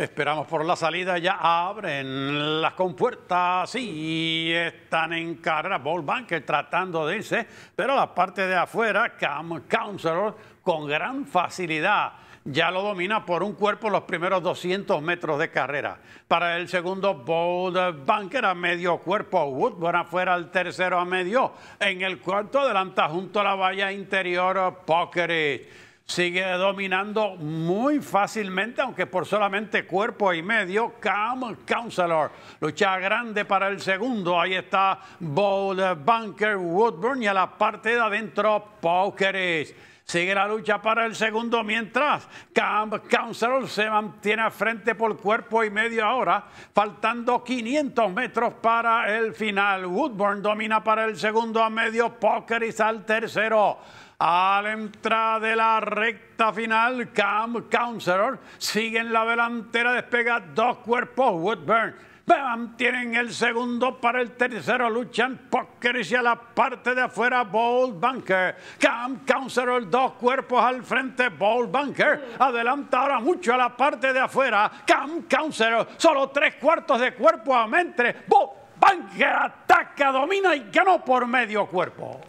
Esperamos por la salida, ya abren las compuertas y están en carrera. Bold Banker tratando de irse, pero la parte de afuera, Cam Counselor con gran facilidad ya lo domina por un cuerpo los primeros 200 metros de carrera. Para el segundo, Bold Bunker a medio cuerpo, Wood. bueno afuera el tercero a medio. En el cuarto adelanta junto a la valla interior, Pockeridge sigue dominando muy fácilmente, aunque por solamente cuerpo y medio. Cam Counselor, lucha grande para el segundo. Ahí está Bowl Bunker Woodburn y a la parte de adentro Pokerish. Sigue la lucha para el segundo mientras Camp Counselor se mantiene a frente por cuerpo y medio hora, faltando 500 metros para el final. Woodburn domina para el segundo a medio, Pokeris al tercero. A la entrada de la recta final, Camp Counselor sigue en la delantera, despega dos cuerpos. Woodburn ¡Bam! Tienen el segundo para el tercero. Luchan Poker a la parte de afuera. Ball Bunker. Cam Counselor, dos cuerpos al frente. Ball Bunker. Adelanta ahora mucho a la parte de afuera. Cam Counselor, solo tres cuartos de cuerpo a Mentre. Ball Bunker ataca, domina y ganó por medio cuerpo.